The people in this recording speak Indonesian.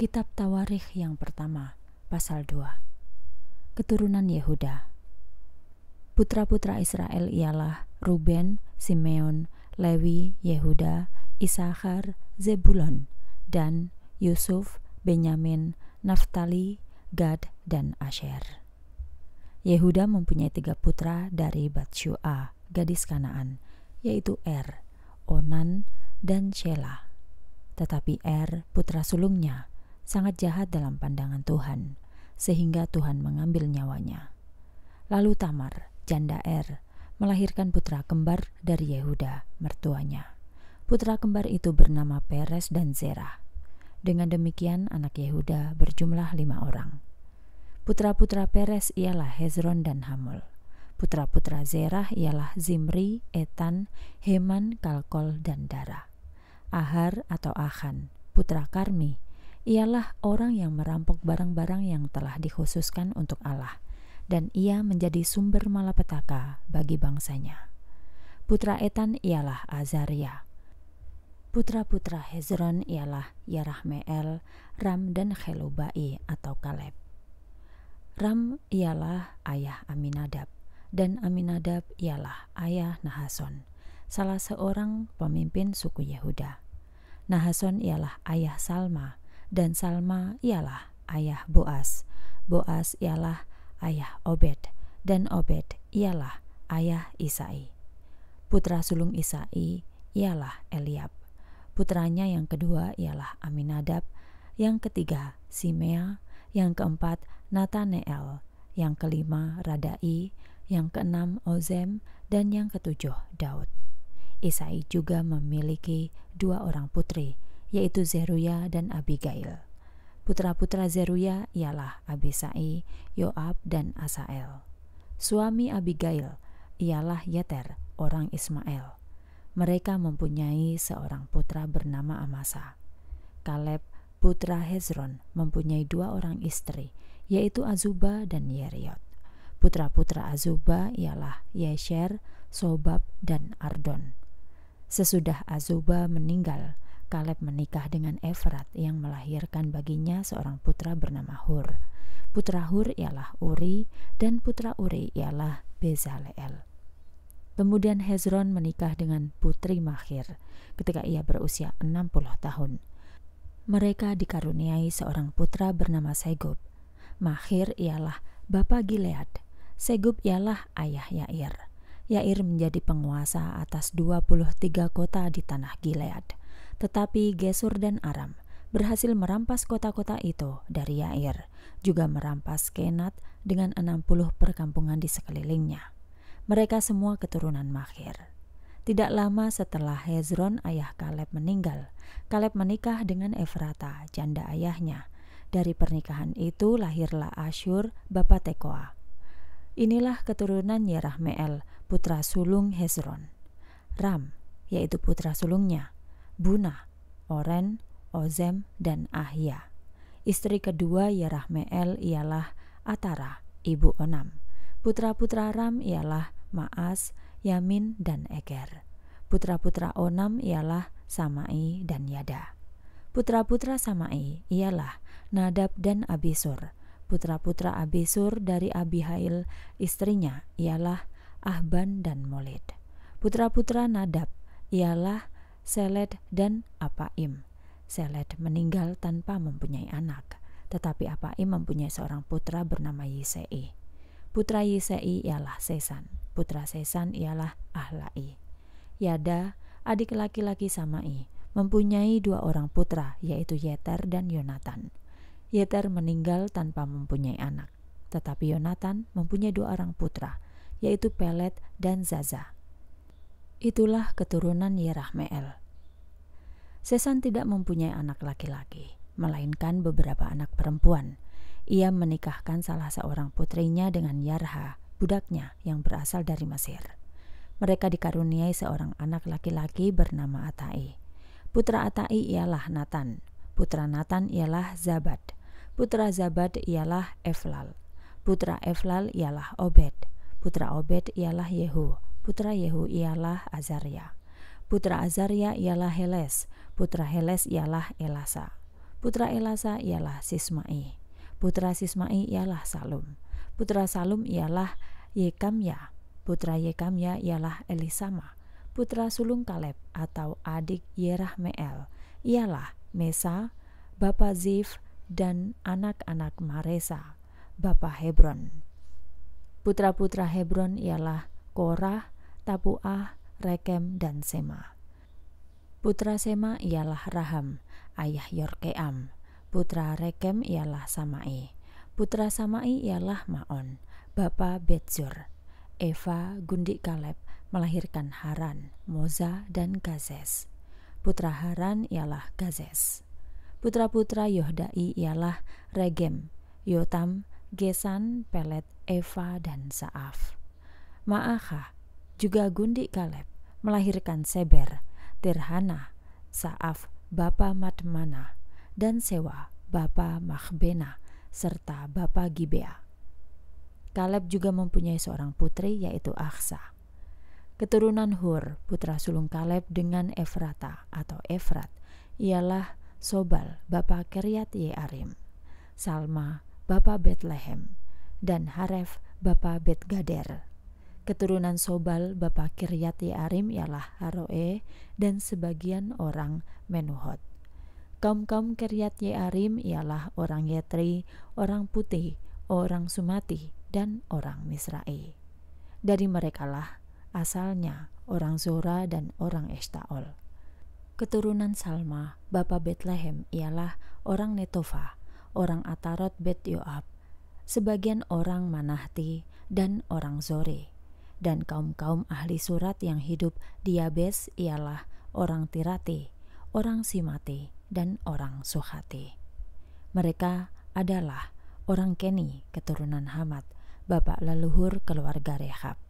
Kitab Tawarikh yang pertama, pasal 2. Keturunan Yehuda. Putra-putra Israel ialah Ruben, Simeon, Lewi, Yehuda, Isakar, Zebulon, dan Yusuf, Benyamin, Naftali, Gad, dan Asher. Yehuda mempunyai tiga putra dari Batshua, gadis Kanaan, yaitu Er, Onan, dan Shelah. Tetapi Er, putra sulungnya, sangat jahat dalam pandangan Tuhan, sehingga Tuhan mengambil nyawanya. Lalu Tamar, janda Er, melahirkan putra kembar dari Yehuda, mertuanya. Putra kembar itu bernama Peres dan Zerah. Dengan demikian anak Yehuda berjumlah lima orang. Putra-putra Peres ialah Hezron dan Hamul. Putra-putra Zerah ialah Zimri, Etan, Heman, Kalkol, dan Dara. Ahar atau Ahan, putra Karmi, ialah orang yang merampok barang-barang yang telah dikhususkan untuk Allah, dan ia menjadi sumber malapetaka bagi bangsanya. Putra Etan ialah Azaria. Putra-putra Hezron ialah Yarahmeel, Ram, dan Helubai atau Kaleb. Ram ialah ayah Aminadab, dan Aminadab ialah ayah Nahason, salah seorang pemimpin suku Yehuda. Nahason ialah ayah Salma, dan Salma ialah ayah Boas. Boas ialah ayah Obed dan Obed ialah ayah Isai. Putra sulung Isai ialah Eliab. Putranya yang kedua ialah Aminadab, yang ketiga Simea, yang keempat Nataneel, yang kelima Radai, yang keenam Ozem, dan yang ketujuh Daud. Isai juga memiliki dua orang putri, yaitu Zeruya dan Abigail. Putra-putra Zeruya ialah Abisai, Yoab, dan Asael. Suami Abigail ialah Yeter, orang Ismail. Mereka mempunyai seorang putra bernama Amasa. Kaleb, putra Hezron, mempunyai dua orang istri, yaitu Azuba dan Yeriot. Putra-putra Azuba ialah Yesher, Sobab, dan Ardon. Sesudah Azuba meninggal, Kaleb menikah dengan Efrat yang melahirkan baginya seorang putra bernama Hur. Putra Hur ialah Uri dan putra Uri ialah Bezalel. Kemudian Hezron menikah dengan putri Mahir ketika ia berusia 60 tahun. Mereka dikaruniai seorang putra bernama Segub. Mahir ialah bapa Gilead. Segub ialah ayah Yair. Yair menjadi penguasa atas 23 kota di tanah Gilead. Tetapi Gesur dan Aram berhasil merampas kota-kota itu dari Yair, juga merampas Kenat dengan 60 perkampungan di sekelilingnya. Mereka semua keturunan Mahir. Tidak lama setelah Hezron ayah Kaleb meninggal, Kaleb menikah dengan Efrata, janda ayahnya. Dari pernikahan itu lahirlah Asyur, bapa Tekoa. Inilah keturunan Yerahmeel, putra sulung Hezron. Ram, yaitu putra sulungnya, Buna, Oren, Ozem, dan Ahia. Istri kedua Yerahmeel ialah Atara, ibu Onam. Putra-putra Ram ialah Maas, Yamin, dan Eger. Putra-putra Onam ialah Samai dan Yada. Putra-putra Samai ialah Nadab dan Abisur. Putra-putra Abisur dari Abihail, istrinya ialah Ahban dan Molid. Putra-putra Nadab ialah Seled dan Apaim. Seled meninggal tanpa mempunyai anak, tetapi Apaim mempunyai seorang putra bernama Yisei. Putra Yisei ialah Sesan, putra Sesan ialah Ahlai. Yada, adik laki-laki Samai, mempunyai dua orang putra, yaitu Yeter dan Yonatan. Yeter meninggal tanpa mempunyai anak, tetapi Yonatan mempunyai dua orang putra, yaitu Pelet dan Zaza. Itulah keturunan Yerahmeel. Sesan tidak mempunyai anak laki-laki, melainkan beberapa anak perempuan. Ia menikahkan salah seorang putrinya dengan Yarha, budaknya yang berasal dari Mesir. Mereka dikaruniai seorang anak laki-laki bernama Atai. Putra Atai ialah Nathan. putra Nathan ialah Zabad, putra Zabad ialah Eflal, putra Eflal ialah Obed, putra Obed ialah Yehu, putra Yehu ialah Azaria. Putra Azaria ialah Heles, putra Heles ialah Elasa, putra Elasa ialah Sismai, putra Sismai ialah Salum, putra Salum ialah Yekamya, putra Yekamya ialah Elisama, putra sulung Kaleb atau adik Yerahmeel ialah Mesa, bapa Zif dan anak-anak Maresa, bapa Hebron. Putra-putra Hebron ialah Korah, Tapuah, Rekem, dan Sema. Putra Sema ialah Raham, ayah Yorkeam. Putra Rekem ialah Samai. Putra Samai ialah Maon, bapa Betzur. Eva Gundik Kaleb melahirkan Haran, Moza, dan Gazes. Putra Haran ialah Gazes. Putra-putra Yohdai ialah Regem, Yotam, Gesan, Pelet, Eva, dan Saaf. Ma'akah juga Gundik Kaleb melahirkan Seber, Tirhana, Saaf, Bapa Matmana, dan Sewa, Bapa Mahbena, serta Bapa Gibea. Kaleb juga mempunyai seorang putri yaitu Aksa. Keturunan Hur, putra sulung Kaleb dengan Efrata atau Efrat, ialah Sobal, bapa Keriat Yearim, Salma, bapa Betlehem, dan Haref, bapa Bet Gader. Keturunan Sobal Bapak Kiryat Yarim ialah Haroe dan sebagian orang Menuhot. Kaum-kaum Kiryat Yarim ialah orang Yetri, orang Putih, orang Sumati, dan orang Misrae. Dari merekalah asalnya orang Zora dan orang Eshtaol. Keturunan Salma, Bapak Betlehem ialah orang Netofa, orang Atarot Bet Yoab, sebagian orang Manahti, dan orang Zore dan kaum-kaum ahli surat yang hidup Yabes ialah orang Tirate, orang Simate, dan orang Sohate. Mereka adalah orang Keni keturunan Hamad, bapak leluhur keluarga Rehab.